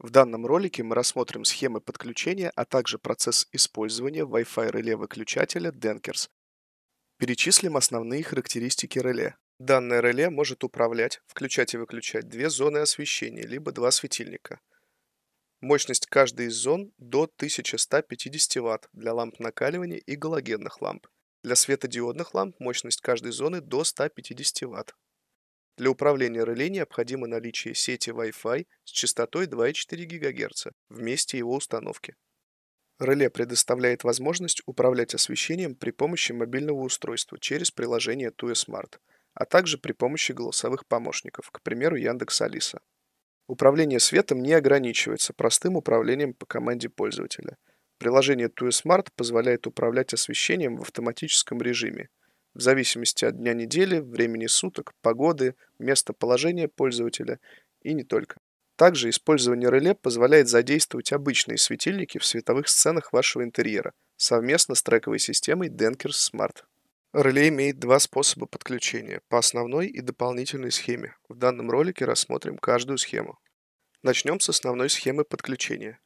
В данном ролике мы рассмотрим схемы подключения, а также процесс использования Wi-Fi реле выключателя Denkers. Перечислим основные характеристики реле. Данное реле может управлять, включать и выключать две зоны освещения, либо два светильника. Мощность каждой из зон до 1150 Вт для ламп накаливания и галогенных ламп. Для светодиодных ламп мощность каждой зоны до 150 Вт. Для управления реле необходимо наличие сети Wi-Fi с частотой 2,4 ГГц в месте его установки. Реле предоставляет возможность управлять освещением при помощи мобильного устройства через приложение TUE Smart, а также при помощи голосовых помощников, к примеру, Яндекс Алиса. Управление светом не ограничивается простым управлением по команде пользователя. Приложение TUE Smart позволяет управлять освещением в автоматическом режиме – в зависимости от дня недели, времени суток, погоды, местоположения пользователя и не только. Также использование реле позволяет задействовать обычные светильники в световых сценах вашего интерьера совместно с трековой системой Denker Smart. Реле имеет два способа подключения по основной и дополнительной схеме. В данном ролике рассмотрим каждую схему. Начнем с основной схемы подключения.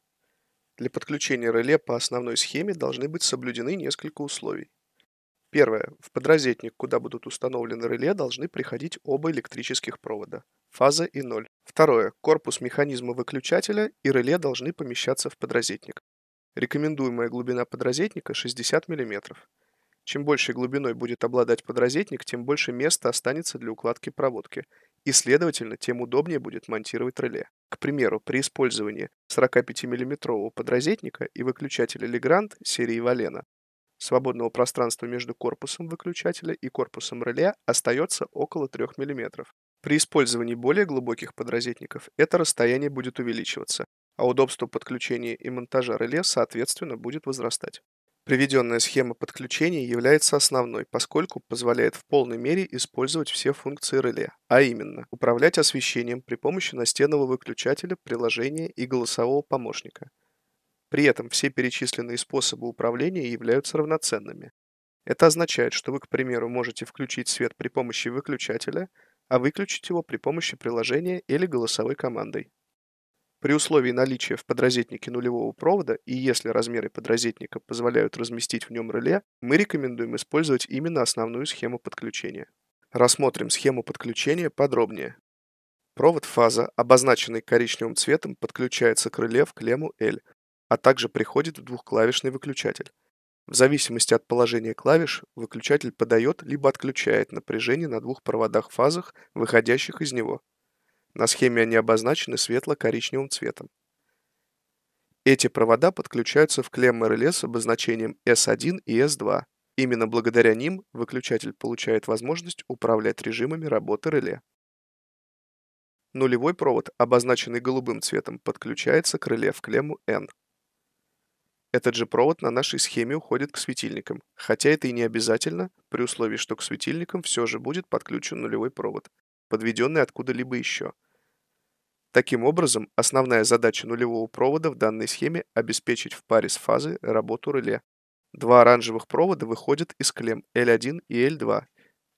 Для подключения реле по основной схеме должны быть соблюдены несколько условий. Первое. В подрозетник, куда будут установлены реле, должны приходить оба электрических провода – фаза и ноль. Второе. Корпус механизма выключателя и реле должны помещаться в подрозетник. Рекомендуемая глубина подрозетника – 60 мм. Чем большей глубиной будет обладать подрозетник, тем больше места останется для укладки проводки, и, следовательно, тем удобнее будет монтировать реле. К примеру, при использовании 45 миллиметрового подрозетника и выключателя Legrand серии Valena свободного пространства между корпусом выключателя и корпусом реле остается около 3 мм. При использовании более глубоких подрозетников это расстояние будет увеличиваться, а удобство подключения и монтажа реле, соответственно, будет возрастать. Приведенная схема подключения является основной, поскольку позволяет в полной мере использовать все функции реле, а именно управлять освещением при помощи настенного выключателя, приложения и голосового помощника – при этом все перечисленные способы управления являются равноценными. Это означает, что вы, к примеру, можете включить свет при помощи выключателя, а выключить его при помощи приложения или голосовой командой. При условии наличия в подрозетнике нулевого провода и если размеры подрозетника позволяют разместить в нем реле, мы рекомендуем использовать именно основную схему подключения. Рассмотрим схему подключения подробнее. Провод фаза, обозначенный коричневым цветом, подключается к реле в клемму L, а также приходит двухклавишный выключатель. В зависимости от положения клавиш, выключатель подает либо отключает напряжение на двух проводах-фазах, выходящих из него. На схеме они обозначены светло-коричневым цветом. Эти провода подключаются в клеммы реле с обозначением S1 и S2. Именно благодаря ним выключатель получает возможность управлять режимами работы реле. Нулевой провод, обозначенный голубым цветом, подключается к реле в клемму N. Этот же провод на нашей схеме уходит к светильникам, хотя это и не обязательно, при условии, что к светильникам все же будет подключен нулевой провод, подведенный откуда-либо еще. Таким образом, основная задача нулевого провода в данной схеме – обеспечить в паре с фазой работу реле. Два оранжевых провода выходят из клем L1 и L2.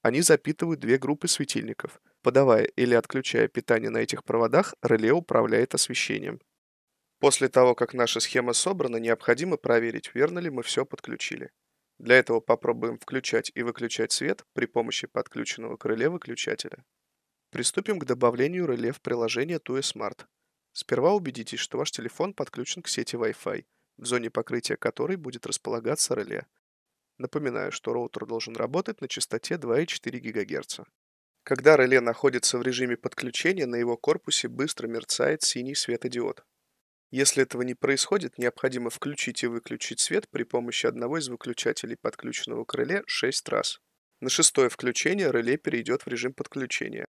Они запитывают две группы светильников. Подавая или отключая питание на этих проводах, реле управляет освещением. После того, как наша схема собрана, необходимо проверить, верно ли мы все подключили. Для этого попробуем включать и выключать свет при помощи подключенного к реле выключателя. Приступим к добавлению реле в приложение TUE Smart. Сперва убедитесь, что ваш телефон подключен к сети Wi-Fi, в зоне покрытия которой будет располагаться реле. Напоминаю, что роутер должен работать на частоте 2,4 ГГц. Когда реле находится в режиме подключения, на его корпусе быстро мерцает синий светодиод. Если этого не происходит, необходимо включить и выключить свет при помощи одного из выключателей подключенного к реле 6 раз. На шестое включение реле перейдет в режим подключения.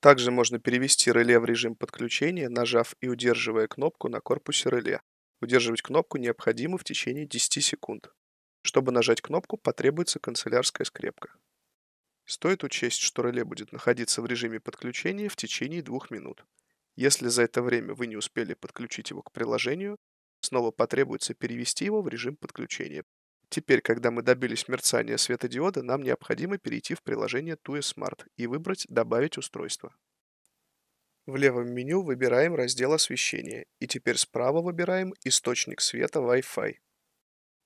Также можно перевести реле в режим подключения, нажав и удерживая кнопку на корпусе реле. Удерживать кнопку необходимо в течение 10 секунд. Чтобы нажать кнопку, потребуется канцелярская скрепка. Стоит учесть, что реле будет находиться в режиме подключения в течение 2 минут. Если за это время вы не успели подключить его к приложению, снова потребуется перевести его в режим подключения. Теперь, когда мы добились мерцания светодиода, нам необходимо перейти в приложение TUE Smart и выбрать «Добавить устройство». В левом меню выбираем раздел освещения и теперь справа выбираем источник света Wi-Fi.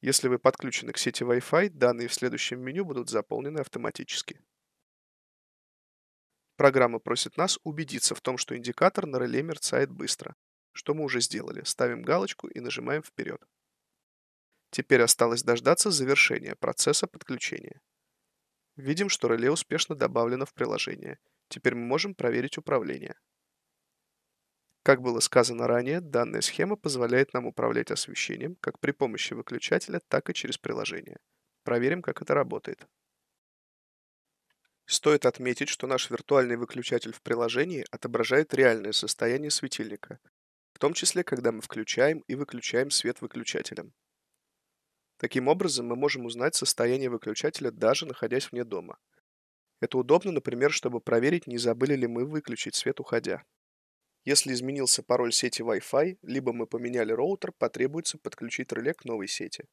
Если вы подключены к сети Wi-Fi, данные в следующем меню будут заполнены автоматически. Программа просит нас убедиться в том, что индикатор на реле мерцает быстро, что мы уже сделали. Ставим галочку и нажимаем вперед. Теперь осталось дождаться завершения процесса подключения. Видим, что реле успешно добавлено в приложение. Теперь мы можем проверить управление. Как было сказано ранее, данная схема позволяет нам управлять освещением как при помощи выключателя, так и через приложение. Проверим, как это работает. Стоит отметить, что наш виртуальный выключатель в приложении отображает реальное состояние светильника, в том числе, когда мы включаем и выключаем свет выключателем. Таким образом, мы можем узнать состояние выключателя, даже находясь вне дома. Это удобно, например, чтобы проверить, не забыли ли мы выключить свет, уходя. Если изменился пароль сети Wi-Fi, либо мы поменяли роутер, потребуется подключить реле к новой сети –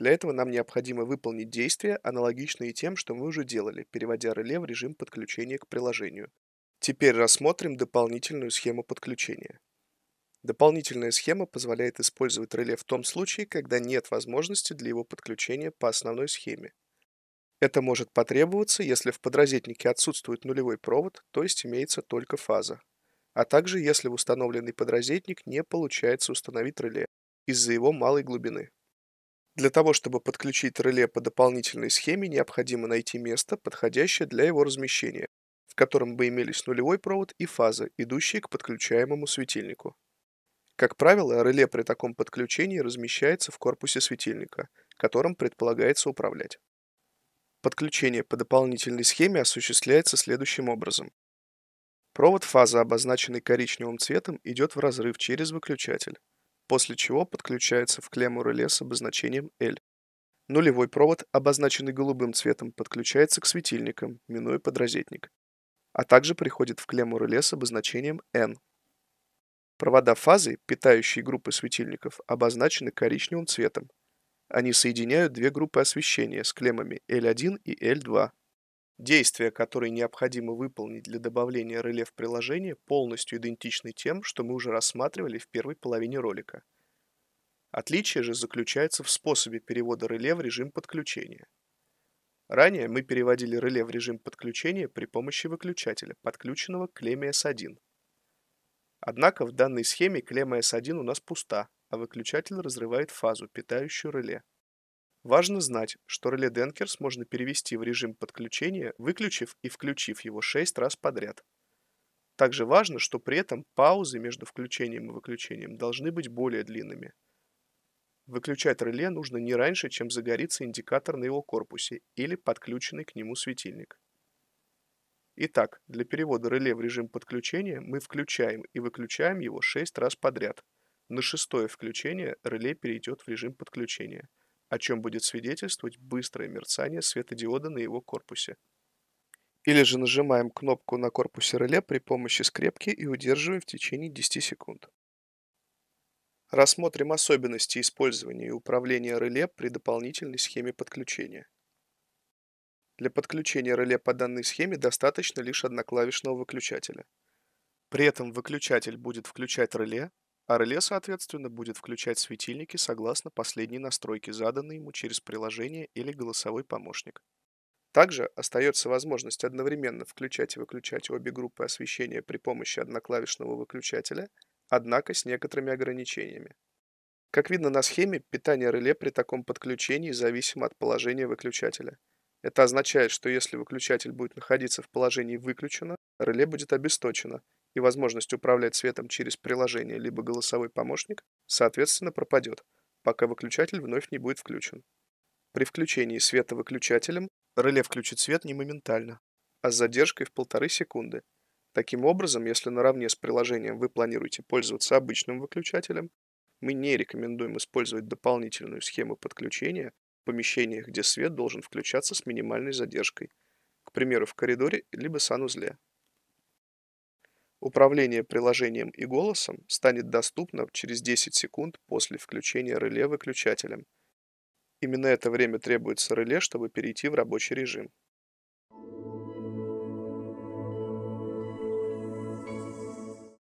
для этого нам необходимо выполнить действия, аналогичные тем, что мы уже делали, переводя реле в режим подключения к приложению. Теперь рассмотрим дополнительную схему подключения. Дополнительная схема позволяет использовать реле в том случае, когда нет возможности для его подключения по основной схеме. Это может потребоваться, если в подрозетнике отсутствует нулевой провод, то есть имеется только фаза, а также если в установленный подрозетник не получается установить реле из-за его малой глубины. Для того, чтобы подключить реле по дополнительной схеме, необходимо найти место, подходящее для его размещения, в котором бы имелись нулевой провод и фаза, идущие к подключаемому светильнику. Как правило, реле при таком подключении размещается в корпусе светильника, которым предполагается управлять. Подключение по дополнительной схеме осуществляется следующим образом. Провод фазы, обозначенный коричневым цветом, идет в разрыв через выключатель после чего подключается в клемму реле с обозначением L. Нулевой провод, обозначенный голубым цветом, подключается к светильникам, минуя подрозетник, а также приходит в клемму реле с обозначением N. Провода фазы, питающие группы светильников, обозначены коричневым цветом. Они соединяют две группы освещения с клеммами L1 и L2. Действия, которые необходимо выполнить для добавления реле в приложение, полностью идентичны тем, что мы уже рассматривали в первой половине ролика. Отличие же заключается в способе перевода реле в режим подключения. Ранее мы переводили реле в режим подключения при помощи выключателя, подключенного к клемме S1. Однако в данной схеме клемма S1 у нас пуста, а выключатель разрывает фазу, питающую реле. Важно знать, что реле Denkers можно перевести в режим подключения, выключив и включив его 6 раз подряд. Также важно, что при этом паузы между включением и выключением должны быть более длинными. Выключать реле нужно не раньше, чем загорится индикатор на его корпусе или подключенный к нему светильник. Итак, для перевода реле в режим подключения мы включаем и выключаем его 6 раз подряд. На шестое включение реле перейдет в режим подключения – о чем будет свидетельствовать быстрое мерцание светодиода на его корпусе. Или же нажимаем кнопку на корпусе реле при помощи скрепки и удерживаем в течение 10 секунд. Рассмотрим особенности использования и управления реле при дополнительной схеме подключения. Для подключения реле по данной схеме достаточно лишь одноклавишного выключателя. При этом выключатель будет включать реле, а реле, соответственно, будет включать светильники согласно последней настройке, заданной ему через приложение или голосовой помощник. Также остается возможность одновременно включать и выключать обе группы освещения при помощи одноклавишного выключателя, однако с некоторыми ограничениями. Как видно на схеме, питание реле при таком подключении зависимо от положения выключателя. Это означает, что если выключатель будет находиться в положении «выключено», реле будет обесточено – и возможность управлять светом через приложение либо голосовой помощник, соответственно, пропадет, пока выключатель вновь не будет включен. При включении света выключателем реле включит свет не моментально, а с задержкой в полторы секунды. Таким образом, если наравне с приложением вы планируете пользоваться обычным выключателем, мы не рекомендуем использовать дополнительную схему подключения в помещениях, где свет должен включаться с минимальной задержкой, к примеру, в коридоре либо санузле. Управление приложением и голосом станет доступно через 10 секунд после включения реле выключателем. Именно это время требуется реле, чтобы перейти в рабочий режим.